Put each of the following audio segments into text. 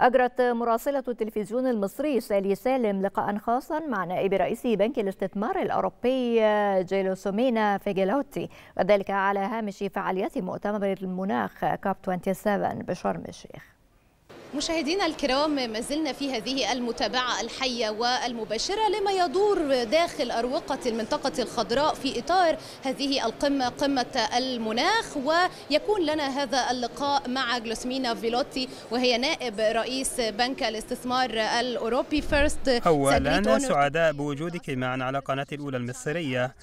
أجرت مراسلة التلفزيون المصري سالي سالم لقاء خاصا مع نائب رئيس بنك الاستثمار الأوروبي جيلوسومينا فيجيلوتي وذلك على هامش فعاليات مؤتمر المناخ كاب 27 بشرم الشيخ مشاهدينا الكرام ما زلنا في هذه المتابعة الحية والمباشرة لما يدور داخل أروقة المنطقة الخضراء في إطار هذه القمة قمة المناخ ويكون لنا هذا اللقاء مع جلوسمينا فيلوتي وهي نائب رئيس بنك الاستثمار الأوروبي فيرست أولا سعداء بوجودك معنا على قناة الأولى المصرية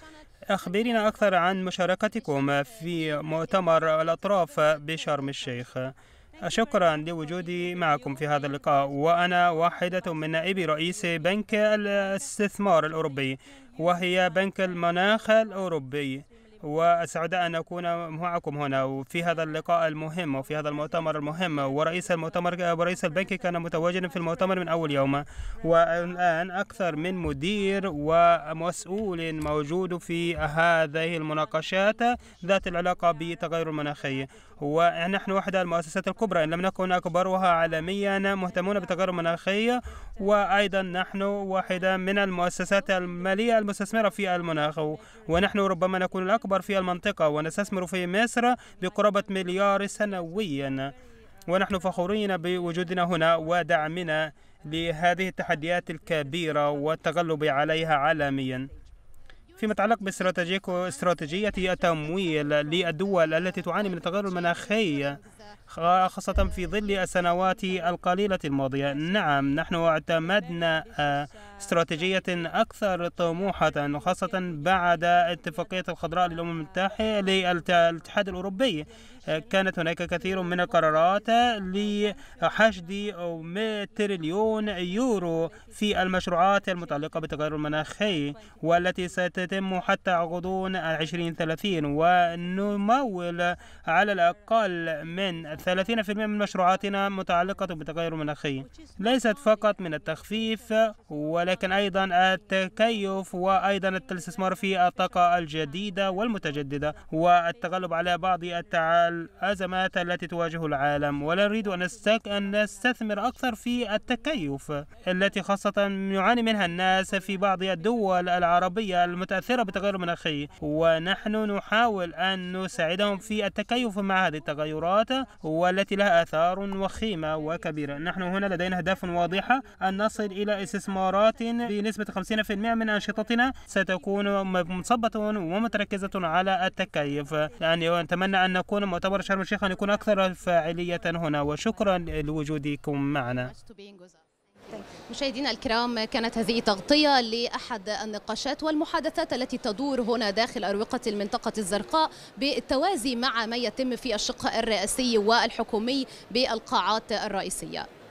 أخبرينا أكثر عن مشاركتكم في مؤتمر الأطراف بشرم الشيخ شكرا لوجودي معكم في هذا اللقاء وأنا واحدة من نائبي رئيس بنك الاستثمار الأوروبي وهي بنك المناخ الأوروبي وسعداء أن أكون معكم هنا وفي هذا اللقاء المهم وفي هذا المؤتمر المهم ورئيس المؤتمر ورئيس البنك كان متواجدا في المؤتمر من أول يوم والآن أكثر من مدير ومسؤول موجود في هذه المناقشات ذات العلاقة بالتغير المناخي ونحن واحدة المؤسسات الكبرى إن لم نكن أكبرها عالميا مهتمون بالتغير المناخي وأيضا نحن واحدة من المؤسسات المالية المستثمرة في المناخ ونحن ربما نكون الأكبر الأكبر في المنطقة ونستثمر في مصر بقرابة مليار سنويا ونحن فخورين بوجودنا هنا ودعمنا لهذه التحديات الكبيرة والتغلب عليها عالميا فيما يتعلق باستراتيجية التمويل للدول التي تعاني من التغير المناخي خاصة في ظل السنوات القليلة الماضية نعم نحن اعتمدنا آه، استراتيجية أكثر طموحة وخاصة بعد اتفاقية الخضراء للأمم المتحدة للاتحاد الأوروبي آه، كانت هناك كثير من القرارات لحشد تريليون يورو في المشروعات المتعلقة بالتغير المناخي والتي ستتم حتى غضون 2030 ونمول على الأقل من من 30% من مشروعاتنا متعلقة بالتغير المناخي ليست فقط من التخفيف ولكن أيضا التكيف وأيضا الاستثمار في الطاقة الجديدة والمتجددة والتغلب على بعض الأزمات التي تواجه العالم ولا نريد أن نستثمر أكثر في التكيف التي خاصة يعاني منها الناس في بعض الدول العربية المتأثرة بالتغير المناخي ونحن نحاول أن نساعدهم في التكيف مع هذه التغيرات والتي لها آثار وخيمة وكبيرة نحن هنا لدينا أهداف واضحة أن نصل إلى استثمارات بنسبة 50% من أنشطتنا ستكون منصبة ومتركزة على التكيف يعني نتمنى أن نكون مؤتمر شرم الشيخ أن يكون أكثر فاعلية هنا وشكرا لوجودكم معنا مشاهدينا الكرام كانت هذه تغطية لأحد النقاشات والمحادثات التي تدور هنا داخل أروقة المنطقة الزرقاء بالتوازي مع ما يتم في الشق الرئاسي والحكومي بالقاعات الرئيسية